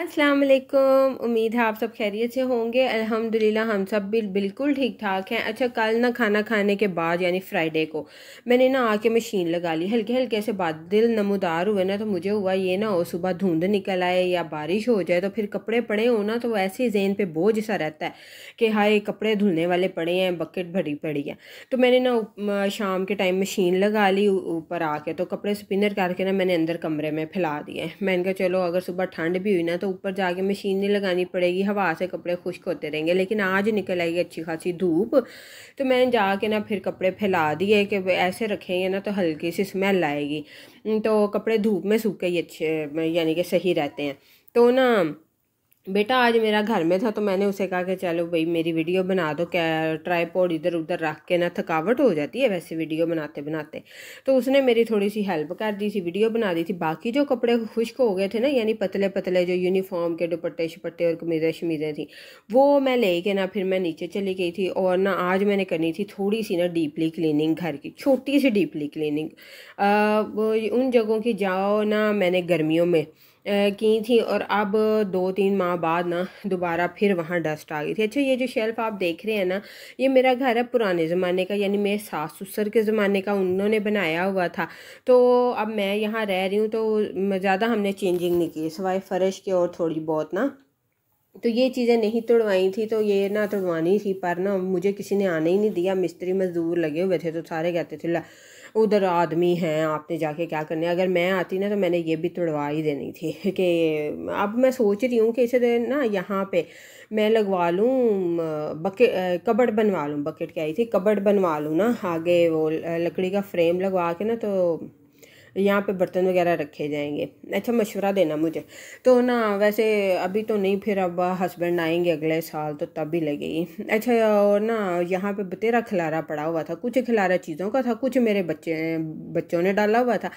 अस्सलाम वालेकुम उम्मीद है आप सब खैरियत से होंगे अल्हम्दुलिल्लाह हम सब भी बिल्कुल ठीक ठाक हैं अच्छा कल ना खाना खाने के बाद यानी फ्राइडे को मैंने ना आके मशीन लगा ली हल्के हल्के से बादल नमदार हुए ना तो मुझे हुआ ये ना हो सुबह धुंध निकल आए या बारिश हो जाए तो फिर कपड़े पड़े हो ना तो ऐसे ही जेन पर बोझ सा रहता है कि हाय कपड़े धुलने वाले पड़े हैं बकेट भरी पड़ी है तो मैंने ना शाम के टाइम मशीन लगा ली ऊपर आके तो कपड़े स्पिनर करके ना मैंने अंदर कमरे में फैला दिए मैंने कहा चलो अगर सुबह ठंड भी हुई ना तो तो ऊपर जाके मशीन नहीं लगानी पड़ेगी हवा से कपड़े खुश्क होते रहेंगे लेकिन आज निकल आएगी अच्छी खासी धूप तो मैंने जाके ना फिर कपड़े फैला दिए कि ऐसे रखेंगे ना तो हल्की सी स्मेल आएगी तो कपड़े धूप में सूखे ही अच्छे यानी कि सही रहते हैं तो ना बेटा आज मेरा घर में था तो मैंने उसे कहा कि चलो भाई मेरी वीडियो बना दो क्या ट्राईपोड इधर उधर रख के ना थकावट हो जाती है वैसे वीडियो बनाते बनाते तो उसने मेरी थोड़ी सी हेल्प कर दी थी वीडियो बना दी थी बाकी जो कपड़े खुश्क हो गए थे ना यानी पतले पतले जो यूनिफॉर्म के दुपट्टे शपट्टे और कमीज़ें शमीज़ें थी वो मैं ले के ना फिर मैं नीचे चली गई थी और ना आज मैंने करनी थी थोड़ी सी ना डीपली क्लीनिंग घर की छोटी सी डीपली क्लिनिंग उन जगहों की जाओ ना मैंने गर्मियों में की थी और अब दो तीन माह बाद ना दोबारा फिर वहाँ डस्ट आ गई थी अच्छा ये जो शेल्फ़ आप देख रहे हैं ना ये मेरा घर है पुराने ज़माने का यानी मेरे सास ससुर के ज़माने का उन्होंने बनाया हुआ था तो अब मैं यहाँ रह रही हूँ तो ज़्यादा हमने चेंजिंग नहीं की सवाए फ़र्श के और थोड़ी बहुत ना तो ये चीज़ें नहीं तोड़वाई थी तो ये ना तोड़वानी थी पर ना मुझे किसी ने आने ही नहीं दिया मिस्त्री मज़दूर लगे हुए थे तो सारे कहते थे उधर आदमी हैं आपने जाके क्या करना है अगर मैं आती ना तो मैंने ये भी तुड़वा ही देनी थी कि अब मैं सोच रही हूँ कि इसे दिन ना यहाँ पे मैं लगवा लूँ बकेट कबड़ बनवा लूँ बकेट क्या आई थी कबड़ बनवा लूँ ना आगे वो लकड़ी का फ्रेम लगवा के ना तो यहाँ पे बर्तन वगैरह रखे जाएंगे अच्छा मशवरा देना मुझे तो ना वैसे अभी तो नहीं फिर अब हस्बैंड आएंगे अगले साल तो तब भी लगेगी अच्छा और ना यहाँ पे बतेरा खिलारा पड़ा हुआ था कुछ खिलारा चीज़ों का था कुछ मेरे बच्चे बच्चों ने डाला हुआ था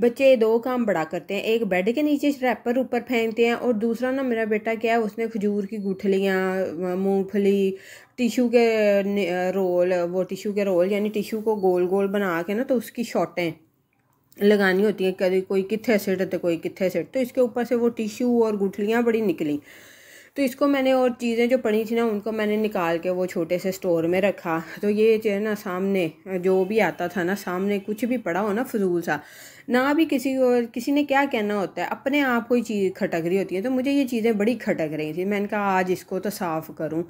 बच्चे दो काम बड़ा करते हैं एक बेड के नीचे रैपर ऊपर फेंकते हैं और दूसरा ना मेरा बेटा क्या है उसने खजूर की गुठलियाँ मूँगफली टिशू के रोल वो टिशू के रोल यानी टिशू को गोल गोल बना के ना तो उसकी शॉटें लगानी होती है कभी कोई कितने सिट तो कोई कितने सिट तो इसके ऊपर से वो टिश्यू और गुठलियाँ बड़ी निकली तो इसको मैंने और चीज़ें जो पड़ी थी ना उनको मैंने निकाल के वो छोटे से स्टोर में रखा तो ये जो है ना सामने जो भी आता था ना सामने कुछ भी पड़ा हो ना फजूल सा ना भी किसी को किसी ने क्या कहना होता है अपने आप कोई चीज़ खटक रही होती है तो मुझे ये चीज़ें बड़ी खटक रही थी मैंने कहा आज इसको तो साफ़ करूँ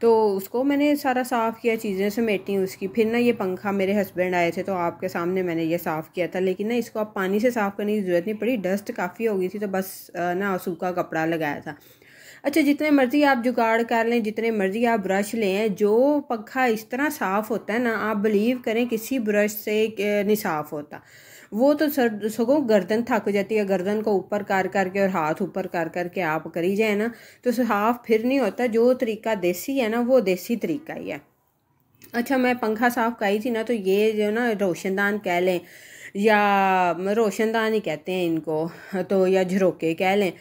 तो उसको मैंने सारा साफ़ किया चीज़ें समेटी उसकी फिर ना ये पंखा मेरे हस्बैंड आए थे तो आपके सामने मैंने ये साफ़ किया था लेकिन ना इसको आप पानी से साफ़ करने की ज़रूरत नहीं पड़ी डस्ट काफ़ी हो गई थी तो बस ना सूखा कपड़ा लगाया था अच्छा जितने मर्ज़ी आप जुगाड़ कर लें जितने मर्ज़ी आप ब्रश लें जो पंखा इस तरह साफ़ होता है ना आप बिलीव करें किसी ब्रश से नहीं साफ़ होता वो तो सर सगो गर्दन थक जाती है गर्दन को ऊपर कर करके और हाथ ऊपर कर करके आप करी जाए ना तो साफ फिर नहीं होता जो तरीका देसी है ना वो देसी तरीका ही है अच्छा मैं पंखा साफ़ कही थी ना तो ये जो ना रोशनदान कह लें या रोशनदान ही कहते हैं इनको तो या झरोके कह लें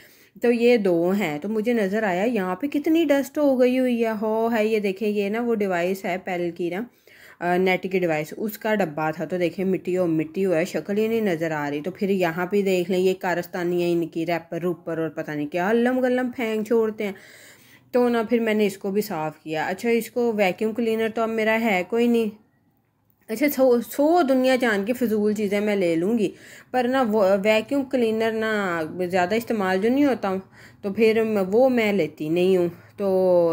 तो ये दो हैं तो मुझे नज़र आया यहाँ पे कितनी डस्ट हो गई हुई है हो है ये देखें ये ना वो डिवाइस है पैल की ना नेट की डिवाइस उसका डब्बा था तो देखें मिट्टी हो मिट्टी हुआ है शक्ल ही नहीं नज़र आ रही तो फिर यहाँ पे देख लें ये कारस्तानी है इनकी रैपर रूपर और पता नहीं क्या अल्लम गल्लम फेंक छोड़ते हैं तो ना फिर मैंने इसको भी साफ़ किया अच्छा इसको वैक्यूम क्लीनर तो अब मेरा है कोई नहीं अच्छा सो सो दुनिया जान के फजूल चीज़ें मैं ले लूँगी पर ना वो वैक्यूम क्लीनर ना ज़्यादा इस्तेमाल जो नहीं होता तो फिर वो मैं लेती नहीं हूँ तो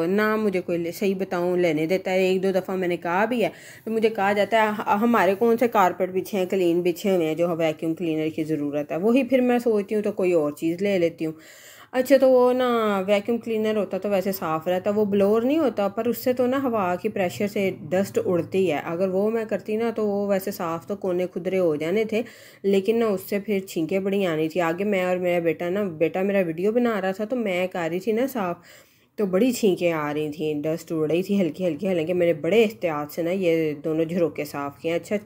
ना मुझे कोई सही बताऊँ लेने देता है एक दो दफ़ा मैंने कहा भी है तो मुझे कहा जाता है हमारे कौन से कारपेट बिछे हैं क्लीन बिछे हुए हैं जो वैक्यूम क्लीनर की ज़रूरत है वही फिर मैं सोचती हूँ तो कोई और चीज़ ले लेती हूँ अच्छा तो वो ना वैक्यूम क्लीनर होता तो वैसे साफ़ रहता वो ब्लोर नहीं होता पर उससे तो ना हवा की प्रेशर से डस्ट उड़ती है अगर वो मैं करती ना तो वो वैसे साफ़ तो कोने खुदरे हो जाने थे लेकिन ना उससे फिर छींकें बड़ी आनी थी आगे मैं और मेरा बेटा ना बेटा मेरा वीडियो बना रहा था तो मैं कह रही थी ना साफ़ तो बड़ी छींकें आ रही थी डस्ट उड़ रही थी हल्की हल्की हालांकि मैंने बड़े एहतियात से ना ये दोनों झरोके साफ़ किए अच्छा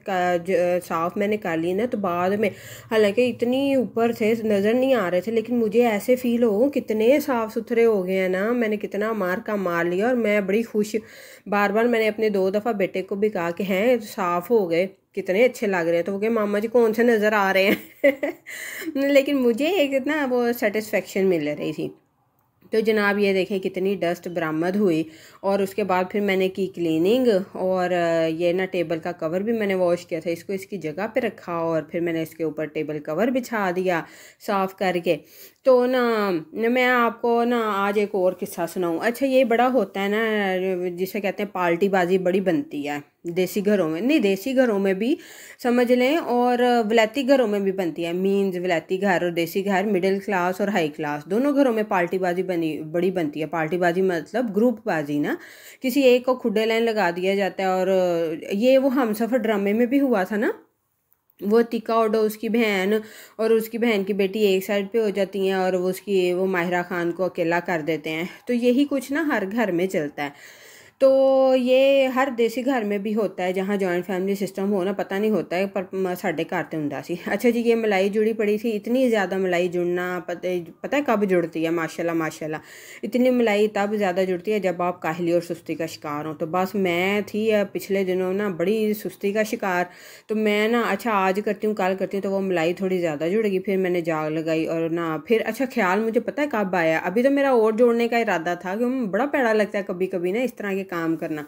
साफ़ मैंने कर ली ना तो बाद में हालांकि इतनी ऊपर थे नज़र नहीं आ रहे थे लेकिन मुझे ऐसे फ़ील हो कितने साफ़ सुथरे हो गए हैं ना मैंने कितना मार का मार लिया और मैं बड़ी खुश बार बार मैंने अपने दो दफ़ा बेटे को भी कहा कि हैं साफ़ हो गए कितने अच्छे लग रहे हैं तो वो कहे मामा जी कौन से नज़र आ रहे हैं लेकिन मुझे एक ना वो सेटिस्फेक्शन मिल रही थी तो जनाब ये देखें कितनी डस्ट बरामद हुई और उसके बाद फिर मैंने की क्लीनिंग और ये ना टेबल का कवर भी मैंने वॉश किया था इसको इसकी जगह पे रखा और फिर मैंने इसके ऊपर टेबल कवर बिछा दिया साफ़ करके तो ना मैं आपको ना आज एक और किस्सा सुनाऊँ अच्छा ये बड़ा होता है ना जिसे कहते हैं पार्टीबाजी बड़ी बनती है देसी घरों में नहीं देसी घरों में भी समझ लें और विलायती घरों में भी बनती है मीन्स विलायती घर और देसी घर मिडिल क्लास और हाई क्लास दोनों घरों में पार्टीबाजी बनी बड़ी बनती है पार्टीबाजी मतलब ग्रुप बाजी ना किसी एक को खुडे लाइन लगा दिया जाता है और ये वो हम सफ़र ड्रामे में भी हुआ था ना वो तिका ओडो उसकी बहन और उसकी बहन की बेटी एक साइड पे हो जाती हैं और वो उसकी वो माहिरा खान को अकेला कर देते हैं तो यही कुछ ना हर घर में चलता है तो ये हर देसी घर में भी होता है जहाँ जॉइंट फैमिली सिस्टम हो ना पता नहीं होता है पर साढ़े घर तो होंगे सी अच्छा जी ये मलाई जुड़ी पड़ी थी इतनी ज़्यादा मलाई जुड़ना पता पता है कब जुड़ती है माशाल्लाह माशाल्लाह इतनी मलाई तब ज़्यादा जुड़ती है जब आप काहली और सुस्ती का शिकार हो तो बस मैं थी पिछले दिनों ना बड़ी सुस्ती का शिकार तो मैं ना अच्छा आज करती हूँ कल करती हूँ तो वो मलाई थोड़ी ज़्यादा जुड़ेगी फिर मैंने जाग लगाई और ना फिर अच्छा ख्याल मुझे पता है कब आया अभी तो मेरा और जोड़ने का इरादा था क्यों हम्म, बड़ा पैड़ा लगता है कभी कभी ना इस तरह के आगे काम करना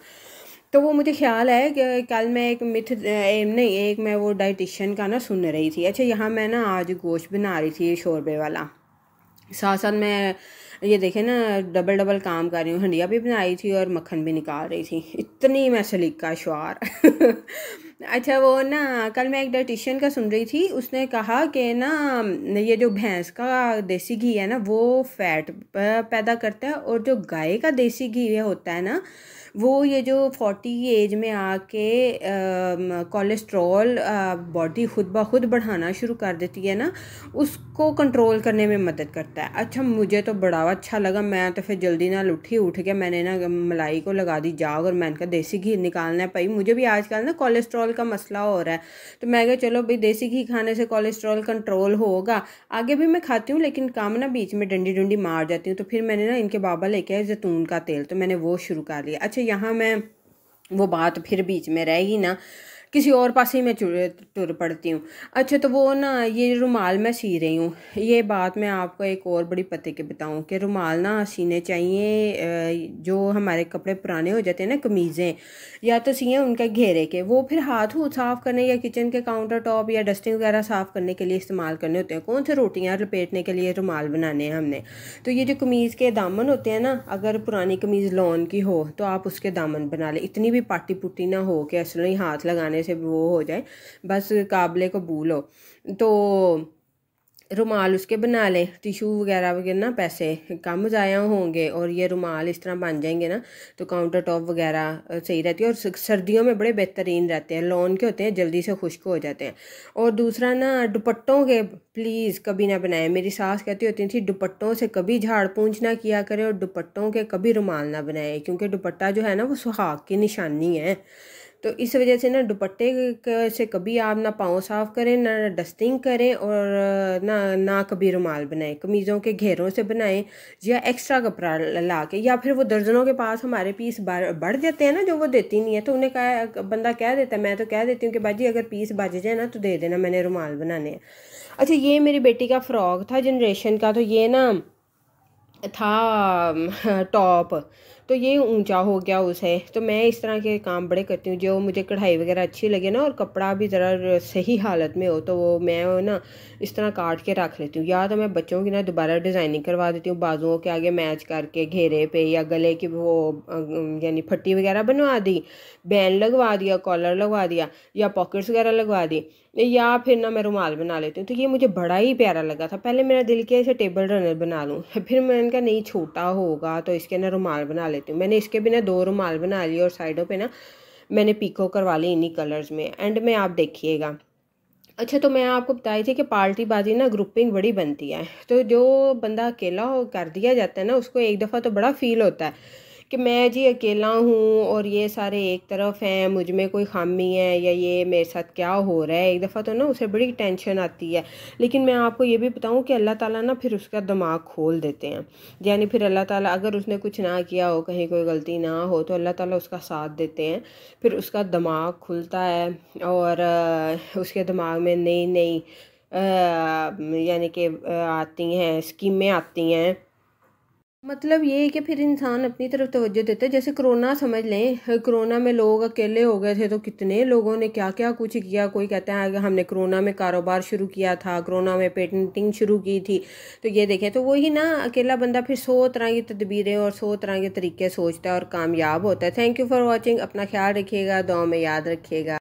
तो वो मुझे ख्याल है कि कल मैं एक मिथ नहीं एक मैं वो डाइटिशियन का ना सुन रही थी अच्छा यहाँ मैं ना आज गोश्त बना रही थी शोरबे वाला साथ साथ मैं ये देखे ना डबल डबल काम कर रही हूँ हंडिया भी बनाई थी और मक्खन भी निकाल रही थी इतनी मैं सलीका शुआर अच्छा वो ना कल मैं एक डाइटिशियन का सुन रही थी उसने कहा कि ना ये जो भैंस का देसी घी है ना वो फैट पैदा करता है और जो गाय का देसी घी होता है ना वो ये जो फोर्टी एज में आके कोलेस्ट्रॉल बॉडी खुद ब खुद बढ़ाना शुरू कर देती है ना उसको कंट्रोल करने में मदद करता है अच्छा मुझे तो बड़ा अच्छा लगा मैं तो फिर जल्दी ना उठी उठ के मैंने ना मलाई को लगा दी जाग और मैंने कहा देसी घी निकालना है भाई मुझे भी आजकल ना कोलेस्ट्रॉल कोलेस्ट्रॉल का मसला हो रहा है तो मैं क्या चलो भाई देसी घी खाने से कोलेस्ट्रॉल कंट्रोल होगा आगे भी मैं खाती हूँ लेकिन काम ना बीच में डंडी डंडी मार जाती हूँ तो फिर मैंने ना इनके बाबा लेके आए जैतून का तेल तो मैंने वो शुरू कर लिया अच्छा यहाँ मैं वो बात फिर बीच में रहेगी ना किसी और पास ही मैं टुर पड़ती हूँ अच्छा तो वो ना ये रुमाल मैं सी रही हूँ ये बात मैं आपको एक और बड़ी पते के बताऊँ कि रुमाल ना सीने चाहिए जो हमारे कपड़े पुराने हो जाते हैं ना कमीज़ें या तो सीएँ उनके घेरे के वो फिर हाथ हूँ साफ़ करने या किचन के काउंटर टॉप या डस्टिंग वगैरह साफ़ करने के लिए इस्तेमाल करने होते हैं कौन से रोटियाँ लपेटने के लिए रुमाल बनाने हैं हमने तो ये जो कमीज़ के दामन होते हैं ना अगर पुरानी कमीज़ लॉन की हो तो आप उसके दामन बना लें इतनी भी पाटी पुटी ना हो कि ही हाथ लगाने खाने से वो हो जाए बस काबले को भूलो तो रुमाल उसके बना लें टिशू वगैरह वगैरह ना पैसे कम ज़ाया होंगे और ये रुमाल इस तरह बन जाएंगे ना तो काउंटर टॉप वगैरह सही रहती है और सर्दियों में बड़े बेहतरीन रहते हैं लोन के होते हैं जल्दी से खुश्क हो जाते हैं और दूसरा ना दुपट्टों के प्लीज़ कभी ना बनाएं मेरी सास कहती होती थी दुपट्टों से कभी झाड़ पूछ ना किया करें और दुपट्टों के कभी रुमाल ना बनाएं क्योंकि दुपट्टा जो है ना वो सुहाग की निशानी है तो इस वजह से ना दुपट्टे से कभी आप ना पाँव साफ़ करें ना डस्टिंग करें और ना ना कभी रुमाल बनाएं कमीज़ों के घेरों से बनाएं या एक्स्ट्रा कपड़ा ला के या फिर वो दर्जनों के पास हमारे पीस बढ़ जाते हैं ना जो वो देती नहीं है तो उन्हें कहा बंदा कह देता है मैं तो कह देती हूँ कि भाजी अगर पीस बच जाए ना तो दे देना मैंने रुमाल बनाने हैं अच्छा ये मेरी बेटी का फ़्रॉक था जनरेशन का तो ये ना था टॉप तो ये ऊंचा हो गया उसे तो मैं इस तरह के काम बड़े करती हूँ जो मुझे कढ़ाई वगैरह अच्छी लगे ना और कपड़ा भी ज़रा सही हालत में हो तो वो मैं ना इस तरह काट के रख लेती हूँ या तो मैं बच्चों की ना दोबारा डिज़ाइनिंग करवा देती हूँ बाजुओं के आगे मैच करके घेरे पे या गले की वो यानी फट्टी वगैरह बनवा दी बैन लगवा दिया कॉलर लगवा दिया या पॉकेट्स वगैरह लगवा दी या फिर ना मैं रुमाल बना लेती हूँ तो ये मुझे बड़ा ही प्यारा लगा था पहले मेरा दिल किया इसे टेबल रनर बना लूँ फिर मैंने क्या नहीं छोटा होगा तो इसके ना रुमाल बना लेती हूँ मैंने इसके भी ना दो रुमाल बना लिए और साइडों पे ना मैंने पिको करवा ली इन्हीं कलर्स में एंड में आप देखिएगा अच्छा तो मैं आपको बताई थी कि पार्टी बाजी ना ग्रुपिंग बड़ी बनती है तो जो बंदा अकेला हो कर दिया जाता है ना उसको एक दफ़ा तो बड़ा फील होता है कि मैं जी अकेला हूँ और ये सारे एक तरफ हैं मुझ में कोई खामी है या ये मेरे साथ क्या हो रहा है एक दफ़ा तो ना उसे बड़ी टेंशन आती है लेकिन मैं आपको ये भी बताऊँ कि अल्लाह ताला ना फिर उसका दिमाग खोल देते हैं यानी फिर अल्लाह ताला अगर उसने कुछ ना किया हो कहीं कोई गलती ना हो तो अल्लाह ताला उसका साथ देते हैं फिर उसका दिमाग खुलता है और उसके दिमाग में नई नई यानी कि आती हैं स्कीमें आती हैं मतलब ये है कि फिर इंसान अपनी तरफ तवज्जो देता है जैसे कोरोना समझ लें कोरोना में लोग अकेले हो गए थे तो कितने लोगों ने क्या क्या कुछ किया कोई कहता है हमने कोरोना में कारोबार शुरू किया था कोरोना में पेंटिंग शुरू की थी तो ये देखें तो वही ना अकेला बंदा फिर सौ तरह की तदबीरें और सौ तरह के तरीके सोचता है और कामयाब होता है थैंक यू फॉर वॉचिंग अपना ख्याल रखिएगा दुआ में याद रखिएगा